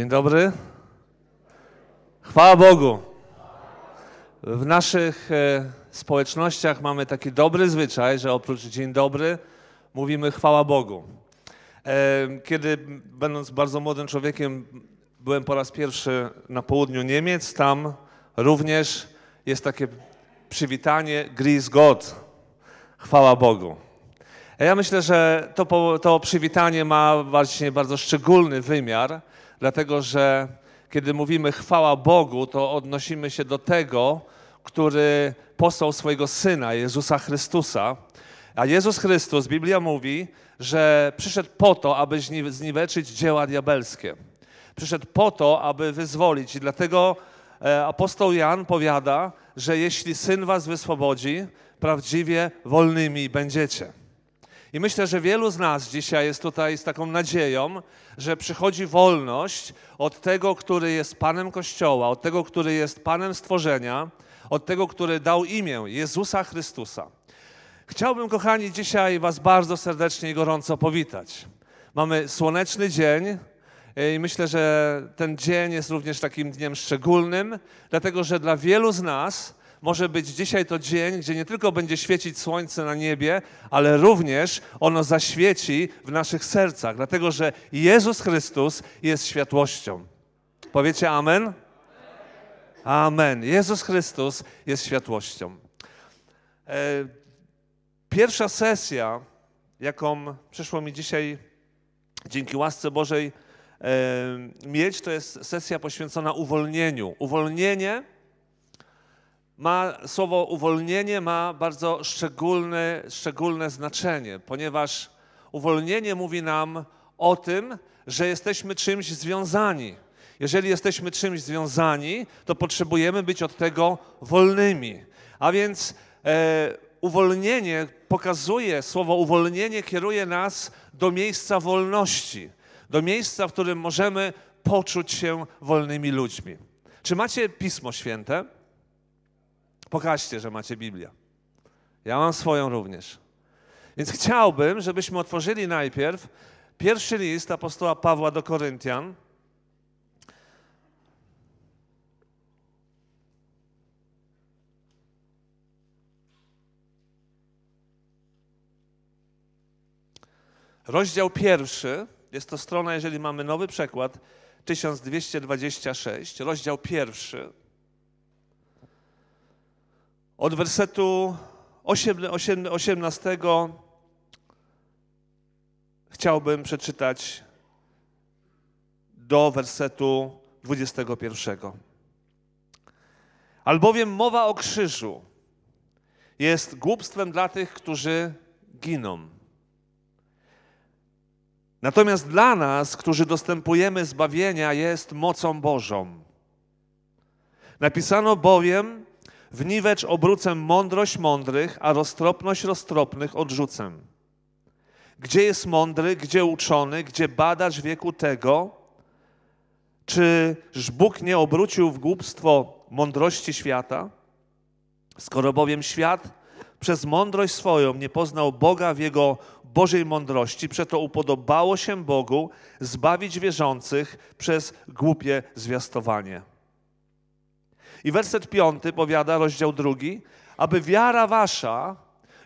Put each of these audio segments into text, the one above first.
Dzień dobry. Chwała Bogu. W naszych e, społecznościach mamy taki dobry zwyczaj, że oprócz dzień dobry mówimy chwała Bogu. E, kiedy będąc bardzo młodym człowiekiem byłem po raz pierwszy na południu Niemiec, tam również jest takie przywitanie Gris God. Chwała Bogu. Ja myślę, że to, to przywitanie ma właśnie bardzo szczególny wymiar dlatego że kiedy mówimy chwała Bogu, to odnosimy się do tego, który posłał swojego syna, Jezusa Chrystusa. A Jezus Chrystus, Biblia mówi, że przyszedł po to, aby zniweczyć dzieła diabelskie. Przyszedł po to, aby wyzwolić. I dlatego e, apostoł Jan powiada, że jeśli syn was wyswobodzi, prawdziwie wolnymi będziecie. I myślę, że wielu z nas dzisiaj jest tutaj z taką nadzieją, że przychodzi wolność od tego, który jest Panem Kościoła, od tego, który jest Panem stworzenia, od tego, który dał imię Jezusa Chrystusa. Chciałbym, kochani, dzisiaj Was bardzo serdecznie i gorąco powitać. Mamy słoneczny dzień, i myślę, że ten dzień jest również takim dniem szczególnym, dlatego że dla wielu z nas może być dzisiaj to dzień, gdzie nie tylko będzie świecić słońce na niebie, ale również ono zaświeci w naszych sercach, dlatego że Jezus Chrystus jest światłością. Powiecie amen? Amen. Jezus Chrystus jest światłością. E, pierwsza sesja, jaką przyszło mi dzisiaj dzięki łasce Bożej e, mieć, to jest sesja poświęcona uwolnieniu. Uwolnienie ma słowo uwolnienie ma bardzo szczególne, szczególne znaczenie, ponieważ uwolnienie mówi nam o tym, że jesteśmy czymś związani. Jeżeli jesteśmy czymś związani, to potrzebujemy być od tego wolnymi. A więc e, uwolnienie pokazuje, słowo uwolnienie kieruje nas do miejsca wolności, do miejsca, w którym możemy poczuć się wolnymi ludźmi. Czy macie Pismo Święte? Pokażcie, że macie Biblię. Ja mam swoją również. Więc chciałbym, żebyśmy otworzyli najpierw pierwszy list apostoła Pawła do Koryntian. Rozdział pierwszy, jest to strona, jeżeli mamy nowy przekład, 1226, rozdział pierwszy od wersetu 18, 18 chciałbym przeczytać do wersetu 21. Albowiem mowa o krzyżu jest głupstwem dla tych, którzy giną. Natomiast dla nas, którzy dostępujemy zbawienia, jest mocą Bożą. Napisano bowiem, Wniwecz obrócę mądrość mądrych, a roztropność roztropnych odrzucę. Gdzie jest mądry, gdzie uczony, gdzie badacz wieku tego? Czyż Bóg nie obrócił w głupstwo mądrości świata? Skoro bowiem świat przez mądrość swoją nie poznał Boga w jego Bożej mądrości, przeto upodobało się Bogu zbawić wierzących przez głupie zwiastowanie. I werset piąty powiada, rozdział drugi, aby wiara wasza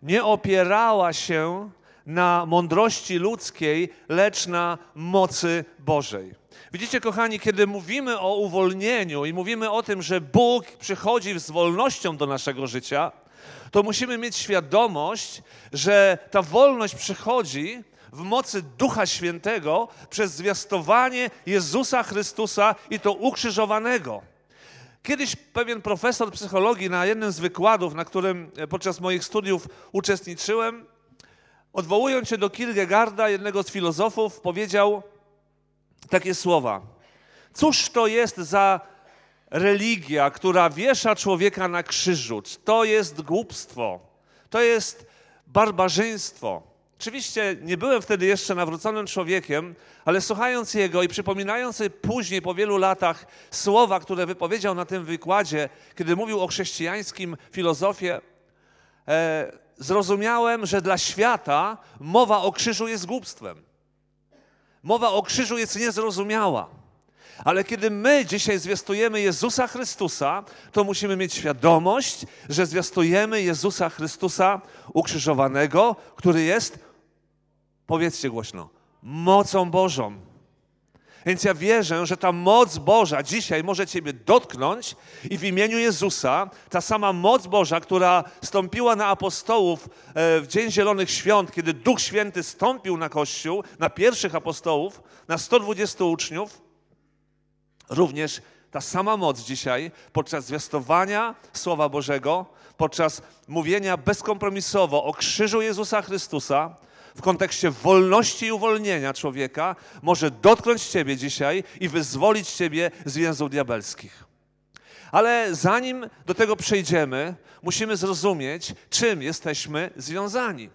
nie opierała się na mądrości ludzkiej, lecz na mocy Bożej. Widzicie, kochani, kiedy mówimy o uwolnieniu i mówimy o tym, że Bóg przychodzi z wolnością do naszego życia, to musimy mieć świadomość, że ta wolność przychodzi w mocy Ducha Świętego przez zwiastowanie Jezusa Chrystusa i to ukrzyżowanego. Kiedyś pewien profesor psychologii na jednym z wykładów, na którym e, podczas moich studiów uczestniczyłem, odwołując się do Kierkegaarda, jednego z filozofów, powiedział takie słowa. Cóż to jest za religia, która wiesza człowieka na krzyżu? To jest głupstwo. To jest barbarzyństwo. Oczywiście nie byłem wtedy jeszcze nawróconym człowiekiem, ale słuchając jego i przypominając sobie później, po wielu latach, słowa, które wypowiedział na tym wykładzie, kiedy mówił o chrześcijańskim filozofie, e, zrozumiałem, że dla świata mowa o krzyżu jest głupstwem. Mowa o krzyżu jest niezrozumiała. Ale kiedy my dzisiaj zwiastujemy Jezusa Chrystusa, to musimy mieć świadomość, że zwiastujemy Jezusa Chrystusa ukrzyżowanego, który jest, powiedzcie głośno, mocą Bożą. Więc ja wierzę, że ta moc Boża dzisiaj może Ciebie dotknąć i w imieniu Jezusa ta sama moc Boża, która stąpiła na apostołów e, w Dzień Zielonych Świąt, kiedy Duch Święty stąpił na Kościół, na pierwszych apostołów, na 120 uczniów, Również ta sama moc dzisiaj podczas zwiastowania Słowa Bożego, podczas mówienia bezkompromisowo o krzyżu Jezusa Chrystusa, w kontekście wolności i uwolnienia człowieka, może dotknąć Ciebie dzisiaj i wyzwolić Ciebie z więzów diabelskich. Ale zanim do tego przejdziemy, musimy zrozumieć, czym jesteśmy związani.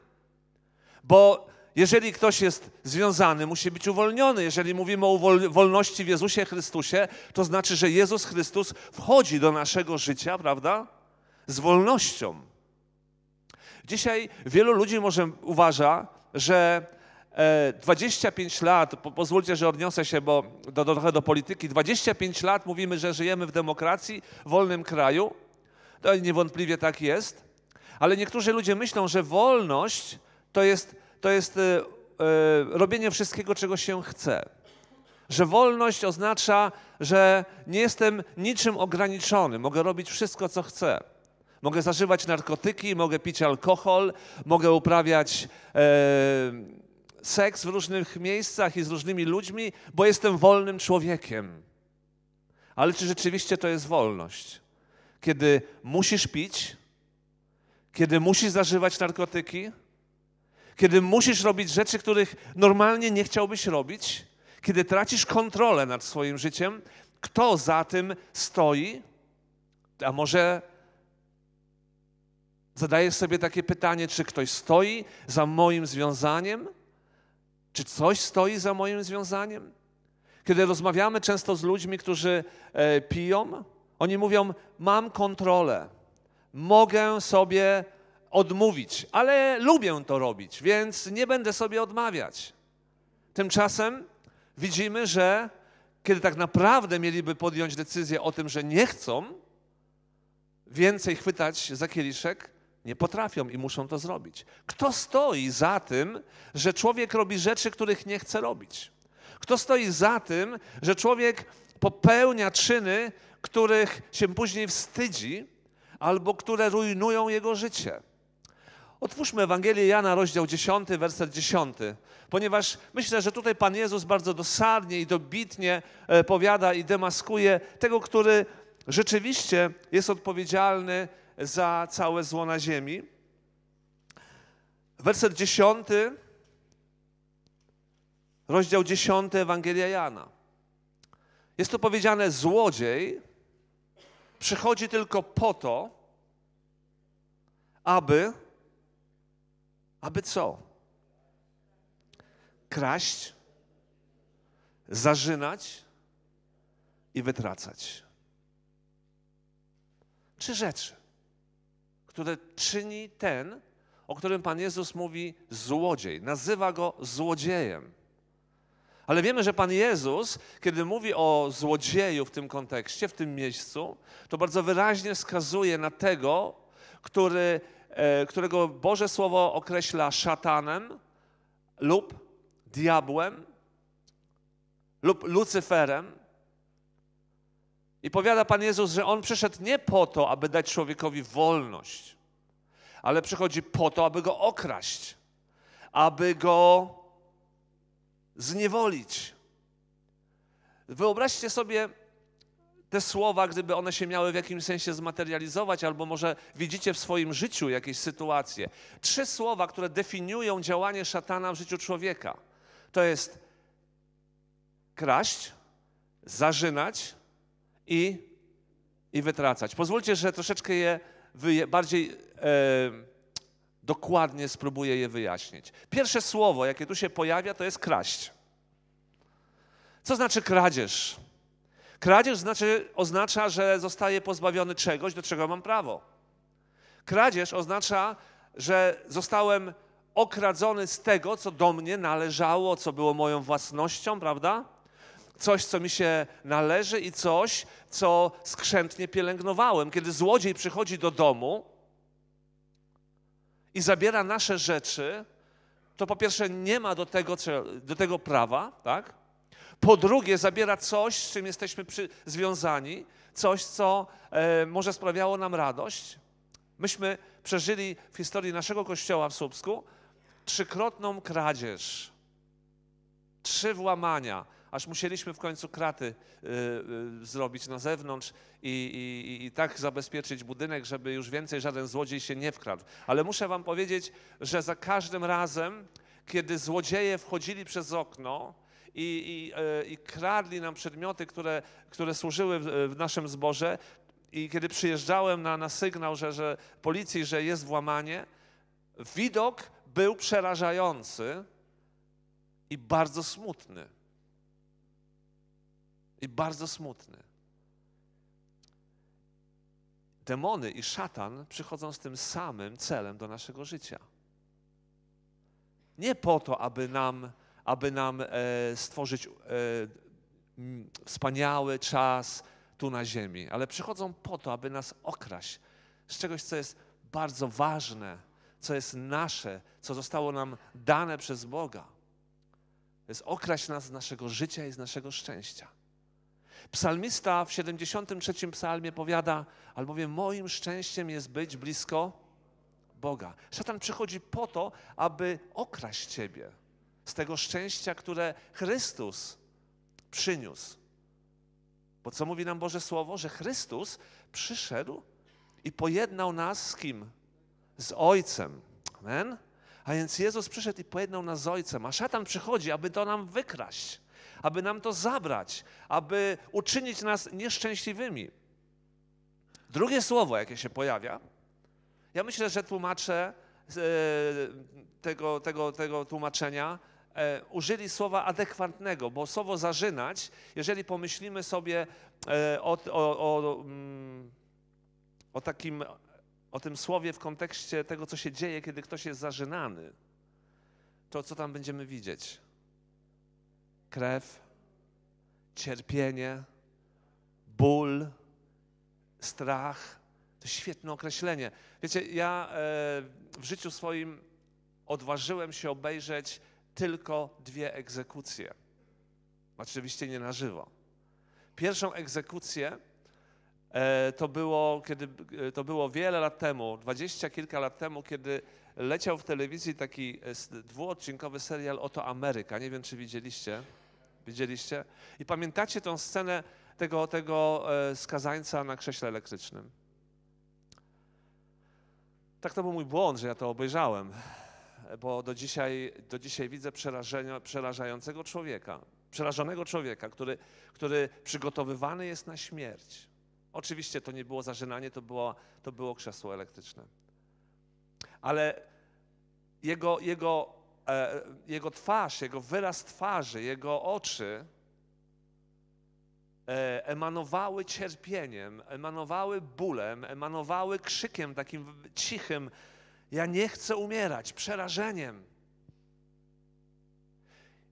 Bo jeżeli ktoś jest związany, musi być uwolniony. Jeżeli mówimy o wolności w Jezusie Chrystusie, to znaczy, że Jezus Chrystus wchodzi do naszego życia, prawda? Z wolnością. Dzisiaj wielu ludzi może uważa, że 25 e, lat, pozwólcie, że odniosę się bo do, do, trochę do polityki, 25 lat mówimy, że żyjemy w demokracji, wolnym kraju. To niewątpliwie tak jest. Ale niektórzy ludzie myślą, że wolność to jest to jest y, y, robienie wszystkiego, czego się chce. Że wolność oznacza, że nie jestem niczym ograniczony, mogę robić wszystko, co chcę. Mogę zażywać narkotyki, mogę pić alkohol, mogę uprawiać e, seks w różnych miejscach i z różnymi ludźmi, bo jestem wolnym człowiekiem. Ale czy rzeczywiście to jest wolność? Kiedy musisz pić, kiedy musisz zażywać narkotyki, kiedy musisz robić rzeczy, których normalnie nie chciałbyś robić, kiedy tracisz kontrolę nad swoim życiem, kto za tym stoi? A może zadajesz sobie takie pytanie, czy ktoś stoi za moim związaniem? Czy coś stoi za moim związaniem? Kiedy rozmawiamy często z ludźmi, którzy e, piją, oni mówią: Mam kontrolę, mogę sobie odmówić, ale lubię to robić, więc nie będę sobie odmawiać. Tymczasem widzimy, że kiedy tak naprawdę mieliby podjąć decyzję o tym, że nie chcą więcej chwytać za kieliszek, nie potrafią i muszą to zrobić. Kto stoi za tym, że człowiek robi rzeczy, których nie chce robić? Kto stoi za tym, że człowiek popełnia czyny, których się później wstydzi albo które rujnują jego życie? Otwórzmy Ewangelię Jana, rozdział 10, werset 10, ponieważ myślę, że tutaj Pan Jezus bardzo dosadnie i dobitnie e, powiada i demaskuje tego, który rzeczywiście jest odpowiedzialny za całe zło na ziemi. Werset 10, rozdział 10 Ewangelia Jana. Jest to powiedziane: Złodziej przychodzi tylko po to, aby aby co? Kraść, zażynać i wytracać. Trzy rzeczy, które czyni ten, o którym Pan Jezus mówi złodziej. Nazywa go złodziejem. Ale wiemy, że Pan Jezus, kiedy mówi o złodzieju w tym kontekście, w tym miejscu, to bardzo wyraźnie wskazuje na tego, który E, którego Boże Słowo określa szatanem lub diabłem lub Lucyferem. I powiada Pan Jezus, że On przyszedł nie po to, aby dać człowiekowi wolność, ale przychodzi po to, aby go okraść, aby go zniewolić. Wyobraźcie sobie te słowa, gdyby one się miały w jakimś sensie zmaterializować, albo może widzicie w swoim życiu jakieś sytuacje. Trzy słowa, które definiują działanie szatana w życiu człowieka. To jest kraść, zażynać i, i wytracać. Pozwólcie, że troszeczkę je wyje, bardziej e, dokładnie spróbuję je wyjaśnić. Pierwsze słowo, jakie tu się pojawia, to jest kraść. Co znaczy kradzież? Kradzież znaczy, oznacza, że zostaję pozbawiony czegoś, do czego mam prawo. Kradzież oznacza, że zostałem okradzony z tego, co do mnie należało, co było moją własnością, prawda? Coś, co mi się należy i coś, co skrzętnie pielęgnowałem. Kiedy złodziej przychodzi do domu i zabiera nasze rzeczy, to po pierwsze nie ma do tego, do tego prawa, tak? Po drugie, zabiera coś, z czym jesteśmy przy, związani, coś, co e, może sprawiało nam radość. Myśmy przeżyli w historii naszego kościoła w Słupsku trzykrotną kradzież, trzy włamania, aż musieliśmy w końcu kraty e, e, zrobić na zewnątrz i, i, i tak zabezpieczyć budynek, żeby już więcej żaden złodziej się nie wkradł. Ale muszę Wam powiedzieć, że za każdym razem, kiedy złodzieje wchodzili przez okno, i, i, e, i kradli nam przedmioty, które, które służyły w, w naszym zborze. I kiedy przyjeżdżałem na, na sygnał że, że policji, że jest włamanie, widok był przerażający i bardzo smutny. I bardzo smutny. Demony i szatan przychodzą z tym samym celem do naszego życia. Nie po to, aby nam aby nam e, stworzyć e, wspaniały czas tu na ziemi, ale przychodzą po to, aby nas okraść z czegoś, co jest bardzo ważne, co jest nasze, co zostało nam dane przez Boga. jest okraść nas z naszego życia i z naszego szczęścia. Psalmista w 73 psalmie powiada, albowiem moim szczęściem jest być blisko Boga. Szatan przychodzi po to, aby okraść Ciebie z tego szczęścia, które Chrystus przyniósł. Bo co mówi nam Boże Słowo? Że Chrystus przyszedł i pojednał nas z kim? Z Ojcem. Amen? A więc Jezus przyszedł i pojednał nas z Ojcem, a szatan przychodzi, aby to nam wykraść, aby nam to zabrać, aby uczynić nas nieszczęśliwymi. Drugie słowo, jakie się pojawia, ja myślę, że tłumaczę e, tego, tego, tego tłumaczenia e, użyli słowa adekwatnego, bo słowo zażynać, jeżeli pomyślimy sobie e, o, o, o, mm, o takim o tym słowie w kontekście tego, co się dzieje, kiedy ktoś jest zażynany, to co tam będziemy widzieć? Krew, cierpienie, ból, strach. To świetne określenie. Wiecie, ja e, w życiu swoim odważyłem się obejrzeć tylko dwie egzekucje. Oczywiście nie na żywo. Pierwszą egzekucję e, to było, kiedy, e, to było wiele lat temu, dwadzieścia kilka lat temu, kiedy leciał w telewizji taki e, dwuodcinkowy serial Oto Ameryka. Nie wiem, czy widzieliście. Widzieliście? I pamiętacie tą scenę tego, tego skazańca na krześle elektrycznym? Tak to był mój błąd, że ja to obejrzałem bo do dzisiaj, do dzisiaj widzę przerażającego człowieka, przerażonego człowieka, który, który przygotowywany jest na śmierć. Oczywiście to nie było zażynanie, to było, to było krzesło elektryczne. Ale jego, jego, e, jego twarz, jego wyraz twarzy, jego oczy e, emanowały cierpieniem, emanowały bólem, emanowały krzykiem takim cichym, ja nie chcę umierać przerażeniem.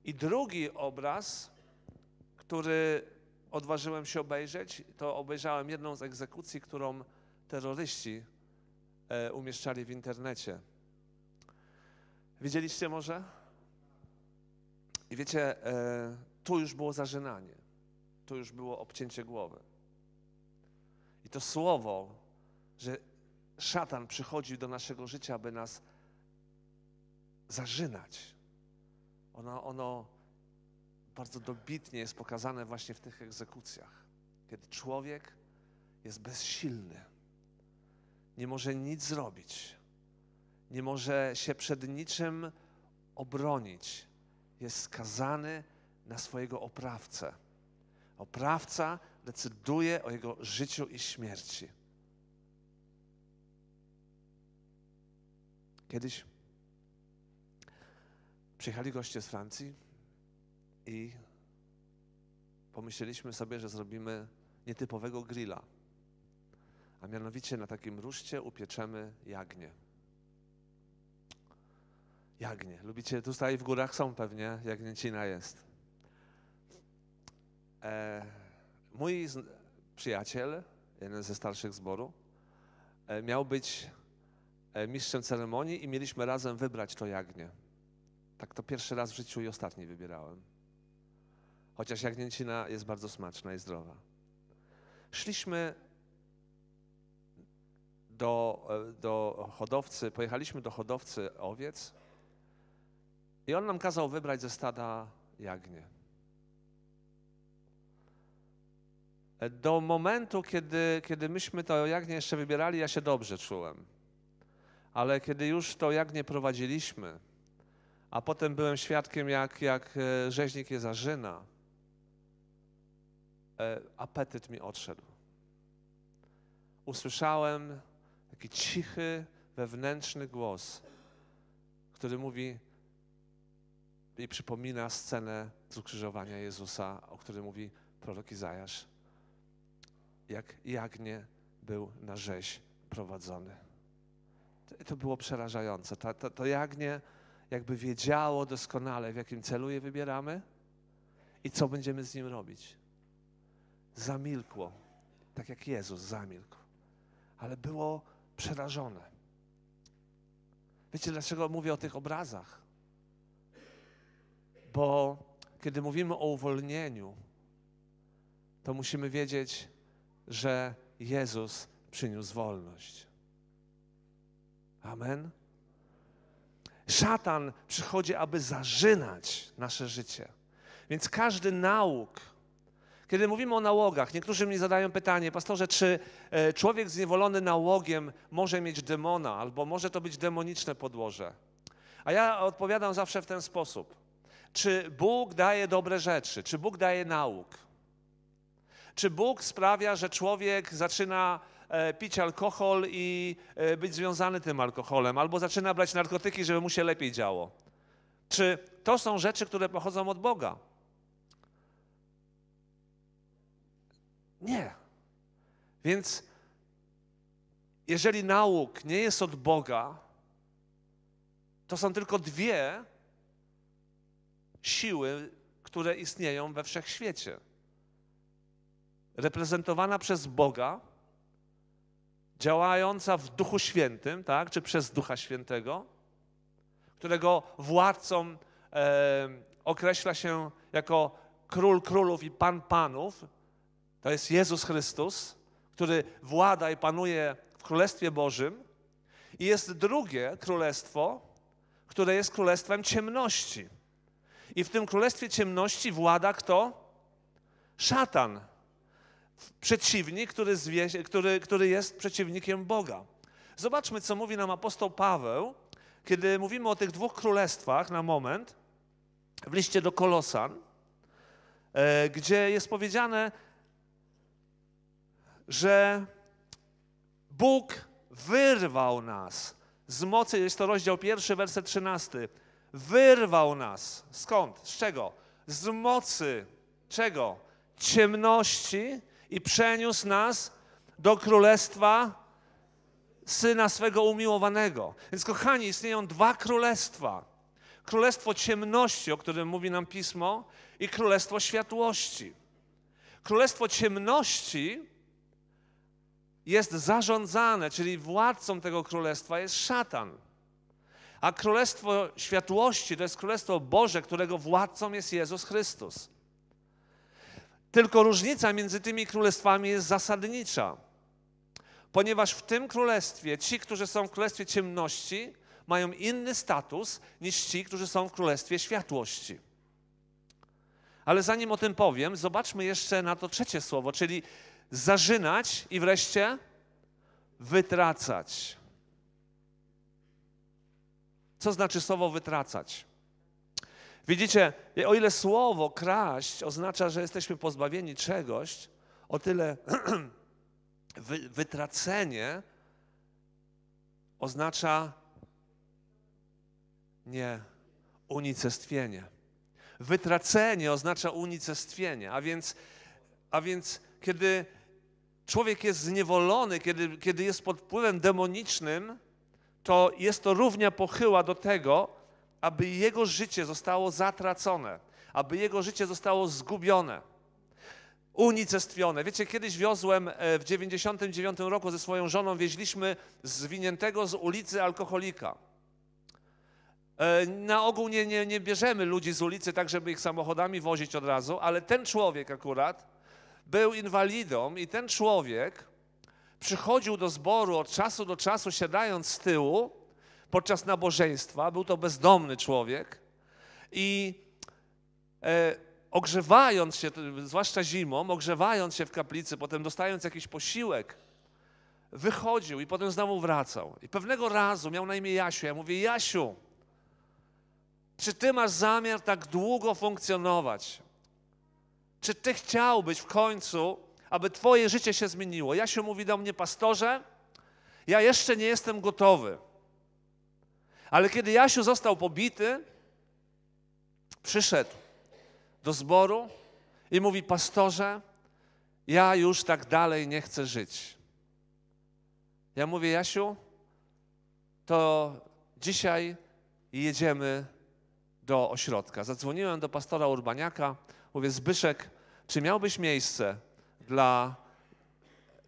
I drugi obraz, który odważyłem się obejrzeć, to obejrzałem jedną z egzekucji, którą terroryści e, umieszczali w internecie. Widzieliście może? I wiecie, e, tu już było zażynanie, tu już było obcięcie głowy. I to słowo, że szatan przychodził do naszego życia, aby nas zażynać. Ono, ono bardzo dobitnie jest pokazane właśnie w tych egzekucjach, kiedy człowiek jest bezsilny, nie może nic zrobić, nie może się przed niczym obronić, jest skazany na swojego oprawcę. Oprawca decyduje o jego życiu i śmierci. Kiedyś przyjechali goście z Francji i pomyśleliśmy sobie, że zrobimy nietypowego grilla. A mianowicie na takim ruszcie upieczemy jagnię. Jagnię. Lubicie, tutaj w górach są pewnie, jagnięcina jest. E, mój przyjaciel, jeden ze starszych zboru, e, miał być E, mistrzem ceremonii i mieliśmy razem wybrać to jagnię. Tak to pierwszy raz w życiu i ostatni wybierałem. Chociaż jagnięcina jest bardzo smaczna i zdrowa. Szliśmy do, e, do hodowcy, pojechaliśmy do hodowcy owiec i on nam kazał wybrać ze stada jagnię. E, do momentu, kiedy, kiedy myśmy to jagnię jeszcze wybierali, ja się dobrze czułem ale kiedy już to nie prowadziliśmy, a potem byłem świadkiem, jak, jak e, rzeźnik je zażyna, e, apetyt mi odszedł. Usłyszałem taki cichy, wewnętrzny głos, który mówi i przypomina scenę z ukrzyżowania Jezusa, o której mówi prorok Izajasz, jak jagnie był na rzeź prowadzony to było przerażające. To, to, to jakby wiedziało doskonale, w jakim celu je wybieramy i co będziemy z nim robić. Zamilkło, tak jak Jezus zamilkł, ale było przerażone. Wiecie, dlaczego mówię o tych obrazach? Bo kiedy mówimy o uwolnieniu, to musimy wiedzieć, że Jezus przyniósł wolność. Amen. Szatan przychodzi, aby zażynać nasze życie. Więc każdy nauk, kiedy mówimy o nałogach, niektórzy mi zadają pytanie, pastorze, czy e, człowiek zniewolony nałogiem może mieć demona, albo może to być demoniczne podłoże? A ja odpowiadam zawsze w ten sposób. Czy Bóg daje dobre rzeczy? Czy Bóg daje nauk? Czy Bóg sprawia, że człowiek zaczyna E, pić alkohol i e, być związany tym alkoholem, albo zaczyna brać narkotyki, żeby mu się lepiej działo. Czy to są rzeczy, które pochodzą od Boga? Nie. Więc jeżeli nauk nie jest od Boga, to są tylko dwie siły, które istnieją we wszechświecie. Reprezentowana przez Boga działająca w Duchu Świętym, tak, czy przez Ducha Świętego, którego władcą e, określa się jako król królów i pan panów, to jest Jezus Chrystus, który włada i panuje w Królestwie Bożym. I jest drugie królestwo, które jest królestwem ciemności. I w tym królestwie ciemności włada kto? Szatan przeciwnik, który, zwie, który, który jest przeciwnikiem Boga. Zobaczmy, co mówi nam apostoł Paweł, kiedy mówimy o tych dwóch królestwach na moment, w liście do Kolosan, e, gdzie jest powiedziane, że Bóg wyrwał nas z mocy, jest to rozdział pierwszy, werset trzynasty. Wyrwał nas. Skąd? Z czego? Z mocy czego? Ciemności i przeniósł nas do królestwa syna swego umiłowanego. Więc, kochani, istnieją dwa królestwa: królestwo ciemności, o którym mówi nam pismo, i królestwo światłości. Królestwo ciemności jest zarządzane, czyli władcą tego królestwa jest szatan. A królestwo światłości to jest królestwo Boże, którego władcą jest Jezus Chrystus. Tylko różnica między tymi królestwami jest zasadnicza, ponieważ w tym królestwie ci, którzy są w królestwie ciemności, mają inny status niż ci, którzy są w królestwie światłości. Ale zanim o tym powiem, zobaczmy jeszcze na to trzecie słowo, czyli zażynać i wreszcie wytracać. Co znaczy słowo wytracać? Widzicie, o ile słowo kraść oznacza, że jesteśmy pozbawieni czegoś, o tyle wytracenie oznacza nie unicestwienie. Wytracenie oznacza unicestwienie, a więc, a więc kiedy człowiek jest zniewolony, kiedy, kiedy jest pod wpływem demonicznym, to jest to równia pochyła do tego, aby jego życie zostało zatracone, aby jego życie zostało zgubione, unicestwione. Wiecie, kiedyś wiozłem e, w 99 roku ze swoją żoną, wieźliśmy zwiniętego z ulicy alkoholika. E, na ogół nie, nie, nie bierzemy ludzi z ulicy tak, żeby ich samochodami wozić od razu, ale ten człowiek akurat był inwalidą i ten człowiek przychodził do zboru od czasu do czasu siadając z tyłu podczas nabożeństwa. Był to bezdomny człowiek i e, ogrzewając się, zwłaszcza zimą, ogrzewając się w kaplicy, potem dostając jakiś posiłek, wychodził i potem znowu wracał. I pewnego razu miał na imię Jasiu. Ja mówię, Jasiu, czy ty masz zamiar tak długo funkcjonować? Czy ty chciałbyś w końcu, aby twoje życie się zmieniło? Jasiu mówi do mnie, pastorze, ja jeszcze nie jestem gotowy. Ale kiedy Jasiu został pobity, przyszedł do zboru i mówi: Pastorze, ja już tak dalej nie chcę żyć. Ja mówię: Jasiu, to dzisiaj jedziemy do ośrodka. Zadzwoniłem do pastora Urbaniaka, mówię: Zbyszek, czy miałbyś miejsce dla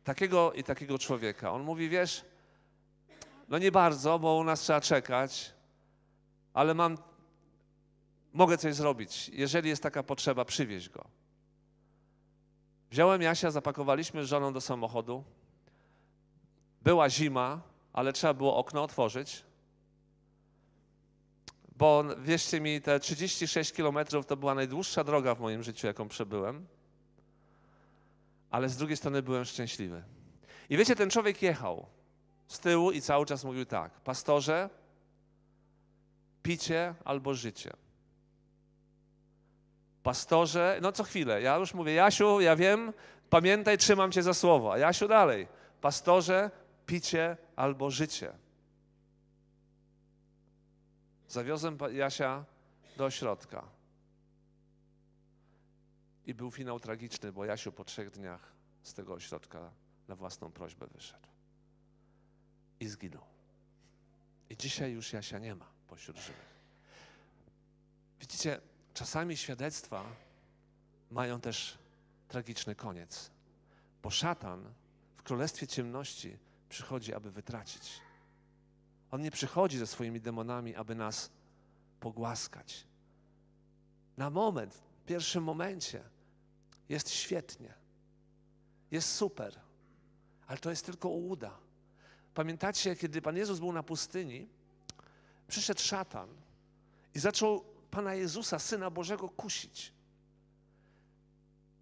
takiego i takiego człowieka? On mówi: Wiesz, no nie bardzo, bo u nas trzeba czekać, ale mam, mogę coś zrobić. Jeżeli jest taka potrzeba, przywieź go. Wziąłem Jasia, zapakowaliśmy z żoną do samochodu. Była zima, ale trzeba było okno otworzyć. Bo wierzcie mi, te 36 kilometrów to była najdłuższa droga w moim życiu, jaką przebyłem. Ale z drugiej strony byłem szczęśliwy. I wiecie, ten człowiek jechał z tyłu i cały czas mówił tak: Pastorze, picie albo życie. Pastorze, no co chwilę, ja już mówię, Jasiu, ja wiem, pamiętaj, trzymam cię za słowa. Jasiu, dalej. Pastorze, picie albo życie. Zawiozłem Jasia do ośrodka. I był finał tragiczny, bo Jasiu po trzech dniach z tego ośrodka na własną prośbę wyszedł i zginął. I dzisiaj już Jasia nie ma pośród żywych. Widzicie, czasami świadectwa mają też tragiczny koniec, bo szatan w królestwie ciemności przychodzi, aby wytracić. On nie przychodzi ze swoimi demonami, aby nas pogłaskać. Na moment, w pierwszym momencie jest świetnie, jest super, ale to jest tylko ułuda. Pamiętacie, kiedy Pan Jezus był na pustyni, przyszedł szatan i zaczął Pana Jezusa, Syna Bożego, kusić.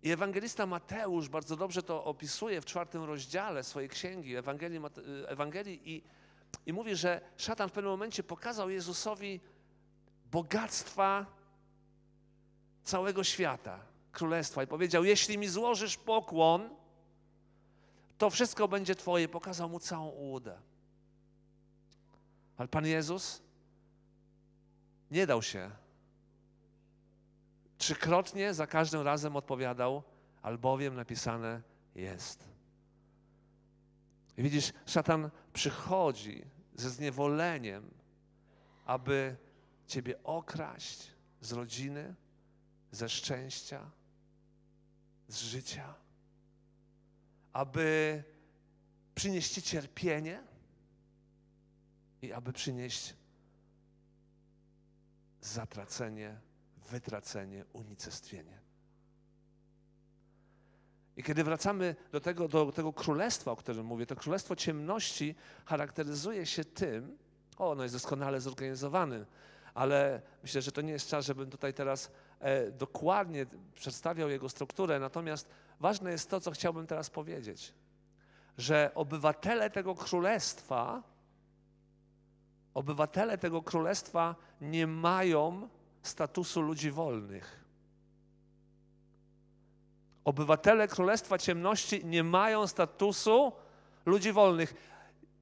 I ewangelista Mateusz bardzo dobrze to opisuje w czwartym rozdziale swojej księgi Ewangelii, Ewangelii i, i mówi, że szatan w pewnym momencie pokazał Jezusowi bogactwa całego świata, królestwa i powiedział, jeśli mi złożysz pokłon, to wszystko będzie Twoje. Pokazał mu całą ułudę. Ale Pan Jezus nie dał się. Trzykrotnie za każdym razem odpowiadał, albowiem napisane jest. I widzisz, szatan przychodzi ze zniewoleniem, aby Ciebie okraść z rodziny, ze szczęścia, z życia aby przynieść Ci cierpienie i aby przynieść zatracenie, wytracenie, unicestwienie. I kiedy wracamy do tego, do tego królestwa, o którym mówię, to królestwo ciemności charakteryzuje się tym, o, ono jest doskonale zorganizowane, ale myślę, że to nie jest czas, żebym tutaj teraz E, dokładnie przedstawiał jego strukturę, natomiast ważne jest to, co chciałbym teraz powiedzieć, że obywatele tego królestwa, obywatele tego królestwa nie mają statusu ludzi wolnych. Obywatele Królestwa Ciemności nie mają statusu ludzi wolnych.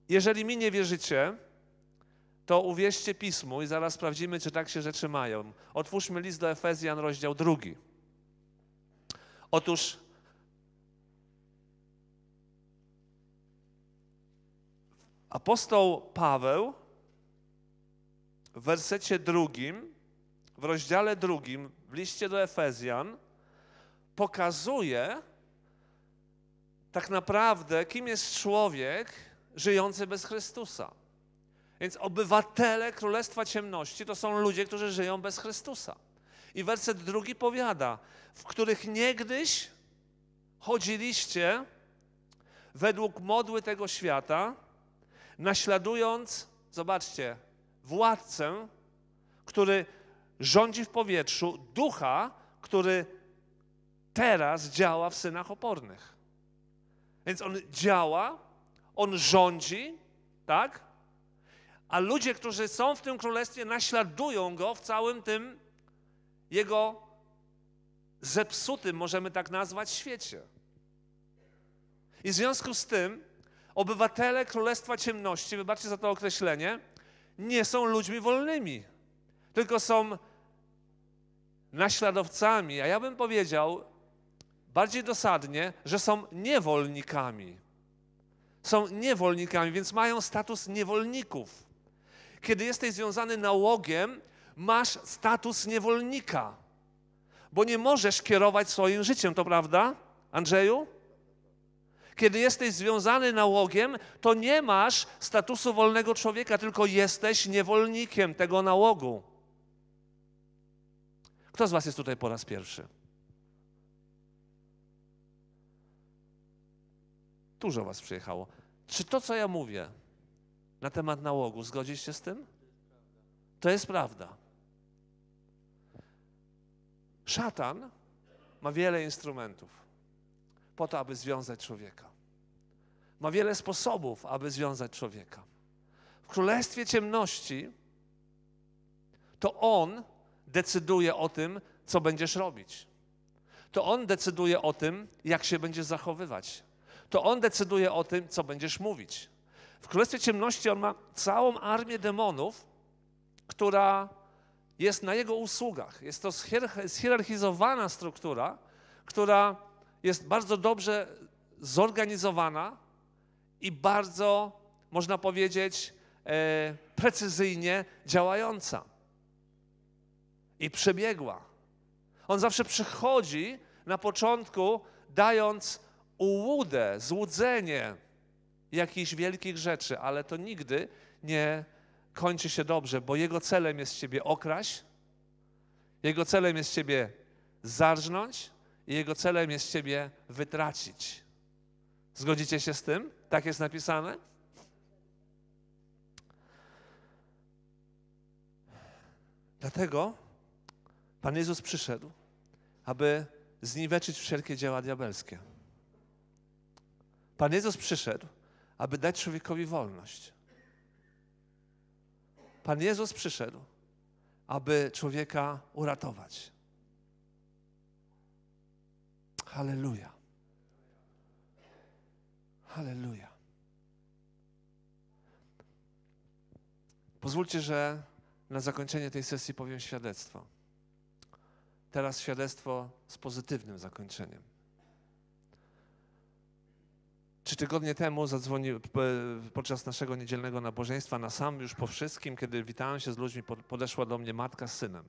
Jeżeli mi nie wierzycie, to uwierzcie Pismu i zaraz sprawdzimy, czy tak się rzeczy mają. Otwórzmy list do Efezjan, rozdział drugi. Otóż apostoł Paweł w wersecie drugim, w rozdziale drugim, w liście do Efezjan, pokazuje tak naprawdę, kim jest człowiek żyjący bez Chrystusa. Więc obywatele Królestwa Ciemności to są ludzie, którzy żyją bez Chrystusa. I werset drugi powiada, w których niegdyś chodziliście według modły tego świata, naśladując, zobaczcie, władcę, który rządzi w powietrzu, ducha, który teraz działa w synach opornych. Więc on działa, on rządzi, tak? A ludzie, którzy są w tym królestwie, naśladują go w całym tym jego zepsutym, możemy tak nazwać, świecie. I w związku z tym obywatele Królestwa Ciemności, wybaczcie za to określenie, nie są ludźmi wolnymi, tylko są naśladowcami, a ja bym powiedział bardziej dosadnie, że są niewolnikami. Są niewolnikami, więc mają status niewolników. Kiedy jesteś związany nałogiem, masz status niewolnika, bo nie możesz kierować swoim życiem, to prawda, Andrzeju? Kiedy jesteś związany nałogiem, to nie masz statusu wolnego człowieka, tylko jesteś niewolnikiem tego nałogu. Kto z Was jest tutaj po raz pierwszy? Dużo Was przyjechało. Czy to, co ja mówię, na temat nałogu. Zgodzisz się z tym? To jest prawda. Szatan ma wiele instrumentów po to, aby związać człowieka. Ma wiele sposobów, aby związać człowieka. W królestwie ciemności to on decyduje o tym, co będziesz robić. To on decyduje o tym, jak się będziesz zachowywać. To on decyduje o tym, co będziesz mówić. W Królestwie Ciemności on ma całą armię demonów, która jest na jego usługach. Jest to zhierarchizowana struktura, która jest bardzo dobrze zorganizowana i bardzo, można powiedzieć, e, precyzyjnie działająca i przebiegła. On zawsze przychodzi na początku, dając ułudę, złudzenie, jakichś wielkich rzeczy, ale to nigdy nie kończy się dobrze, bo Jego celem jest Ciebie okraść, Jego celem jest Ciebie zarżnąć i Jego celem jest Ciebie wytracić. Zgodzicie się z tym? Tak jest napisane? Dlatego Pan Jezus przyszedł, aby zniweczyć wszelkie dzieła diabelskie. Pan Jezus przyszedł, aby dać człowiekowi wolność. Pan Jezus przyszedł, aby człowieka uratować. Halleluja. Halleluja. Pozwólcie, że na zakończenie tej sesji powiem świadectwo. Teraz świadectwo z pozytywnym zakończeniem. Trzy tygodnie temu zadzwonił podczas naszego niedzielnego nabożeństwa na sam już po wszystkim, kiedy witałem się z ludźmi, podeszła do mnie matka z synem.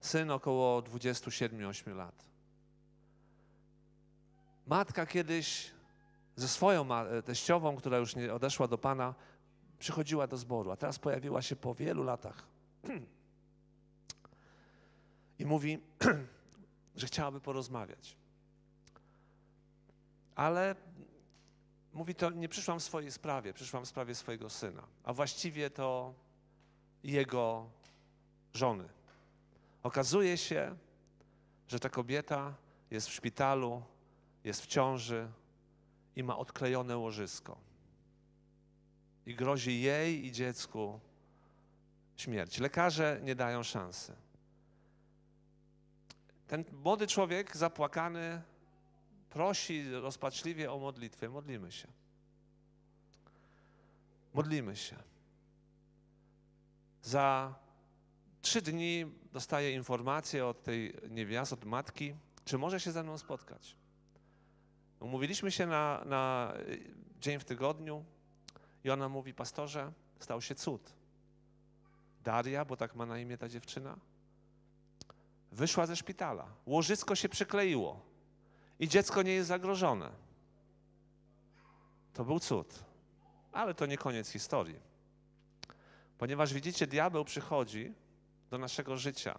Syn około 27-8 lat. Matka kiedyś ze swoją teściową, która już nie odeszła do Pana, przychodziła do zboru, a teraz pojawiła się po wielu latach. I mówi, że chciałaby porozmawiać ale mówi to nie przyszłam w swojej sprawie, przyszłam w sprawie swojego syna, a właściwie to jego żony. Okazuje się, że ta kobieta jest w szpitalu, jest w ciąży i ma odklejone łożysko. I grozi jej i dziecku śmierć. Lekarze nie dają szansy. Ten młody człowiek zapłakany prosi rozpaczliwie o modlitwę, modlimy się. Modlimy się. Za trzy dni dostaję informację od tej niewiasty, od matki, czy może się ze mną spotkać. Umówiliśmy się na, na y, dzień w tygodniu i ona mówi, pastorze, stał się cud. Daria, bo tak ma na imię ta dziewczyna, wyszła ze szpitala. Łożysko się przykleiło i dziecko nie jest zagrożone. To był cud. Ale to nie koniec historii. Ponieważ widzicie, diabeł przychodzi do naszego życia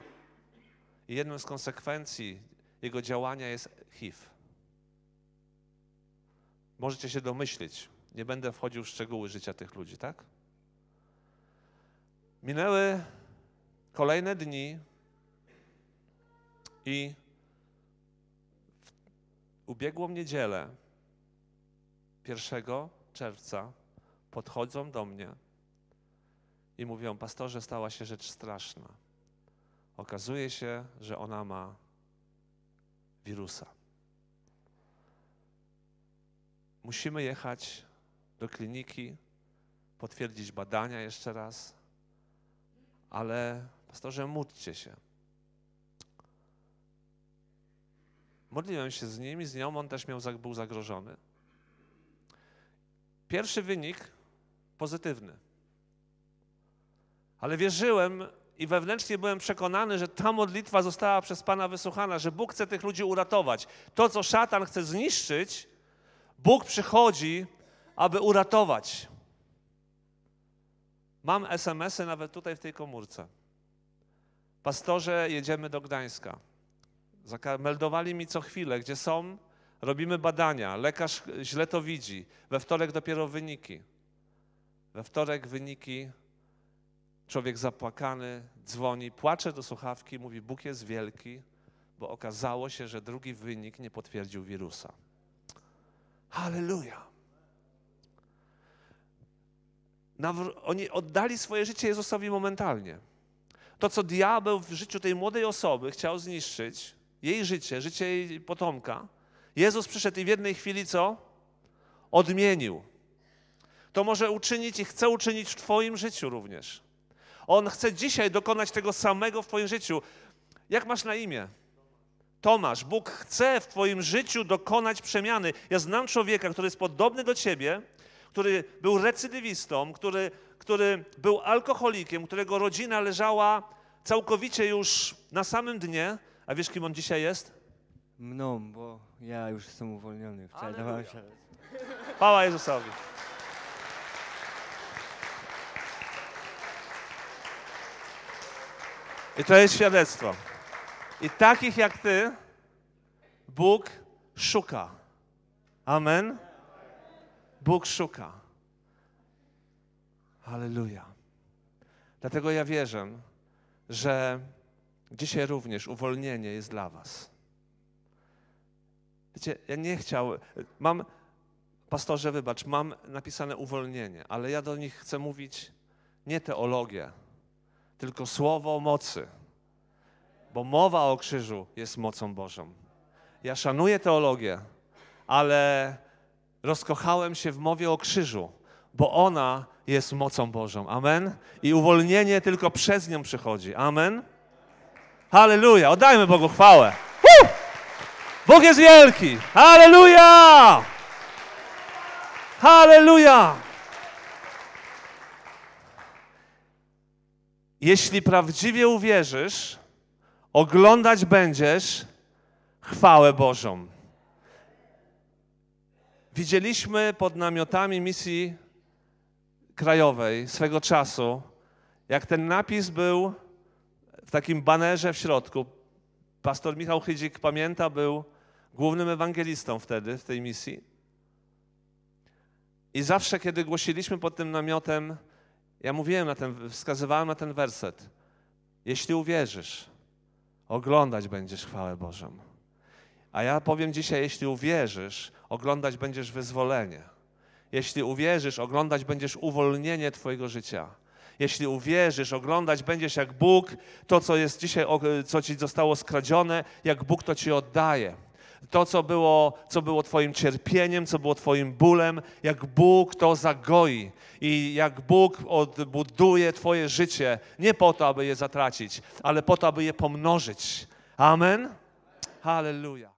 i jedną z konsekwencji jego działania jest HIV. Możecie się domyślić, nie będę wchodził w szczegóły życia tych ludzi, tak? Minęły kolejne dni i ubiegłą niedzielę, 1 czerwca, podchodzą do mnie i mówią: Pastorze, stała się rzecz straszna. Okazuje się, że ona ma wirusa. Musimy jechać do kliniki, potwierdzić badania jeszcze raz, ale pastorze, módlcie się. Modliłem się z nim i z nią, on też miał, był zagrożony. Pierwszy wynik pozytywny. Ale wierzyłem i wewnętrznie byłem przekonany, że ta modlitwa została przez Pana wysłuchana, że Bóg chce tych ludzi uratować. To, co szatan chce zniszczyć, Bóg przychodzi, aby uratować. Mam SMS-y nawet tutaj w tej komórce. Pastorze, jedziemy do Gdańska. Meldowali mi co chwilę, gdzie są, robimy badania, lekarz źle to widzi, we wtorek dopiero wyniki. We wtorek wyniki, człowiek zapłakany, dzwoni, płacze do słuchawki, mówi: Bóg jest wielki, bo okazało się, że drugi wynik nie potwierdził wirusa. Halleluja! Oni oddali swoje życie Jezusowi momentalnie. To, co diabeł w życiu tej młodej osoby chciał zniszczyć, jej życie, życie jej potomka, Jezus przyszedł i w jednej chwili co? Odmienił. To może uczynić i chce uczynić w Twoim życiu również. On chce dzisiaj dokonać tego samego w Twoim życiu. Jak masz na imię? Tomasz, Bóg chce w Twoim życiu dokonać przemiany. Ja znam człowieka, który jest podobny do Ciebie, który był recydywistą, który, który był alkoholikiem, którego rodzina leżała całkowicie już na samym dnie, a wiesz, kim on dzisiaj jest? Mną, bo ja już jestem uwolniony. Wczoraj Alleluja. dawałem się. Jezusowi. I to jest świadectwo. I takich jak ty Bóg szuka. Amen? Bóg szuka. Halleluja. Dlatego ja wierzę, że Dzisiaj również uwolnienie jest dla Was. Wiecie, ja nie chciał, mam, pastorze, wybacz, mam napisane uwolnienie, ale ja do nich chcę mówić nie teologię, tylko słowo o mocy, bo mowa o krzyżu jest mocą Bożą. Ja szanuję teologię, ale rozkochałem się w mowie o krzyżu, bo ona jest mocą Bożą. Amen. I uwolnienie tylko przez nią przychodzi. Amen. Halleluja. Oddajmy Bogu chwałę. Woo! Bóg jest wielki. Halleluja! Halleluja! Jeśli prawdziwie uwierzysz, oglądać będziesz chwałę Bożą. Widzieliśmy pod namiotami misji krajowej swego czasu, jak ten napis był w takim banerze w środku. Pastor Michał Chydzik, pamięta, był głównym ewangelistą wtedy w tej misji. I zawsze, kiedy głosiliśmy pod tym namiotem, ja mówiłem na ten, wskazywałem na ten werset. Jeśli uwierzysz, oglądać będziesz chwałę Bożą. A ja powiem dzisiaj, jeśli uwierzysz, oglądać będziesz wyzwolenie. Jeśli uwierzysz, oglądać będziesz uwolnienie Twojego życia jeśli uwierzysz, oglądać będziesz jak Bóg to, co jest dzisiaj, co ci zostało skradzione, jak Bóg to ci oddaje. To, co było, co było Twoim cierpieniem, co było Twoim bólem, jak Bóg to zagoi i jak Bóg odbuduje Twoje życie, nie po to, aby je zatracić, ale po to, aby je pomnożyć. Amen? Hallelujah.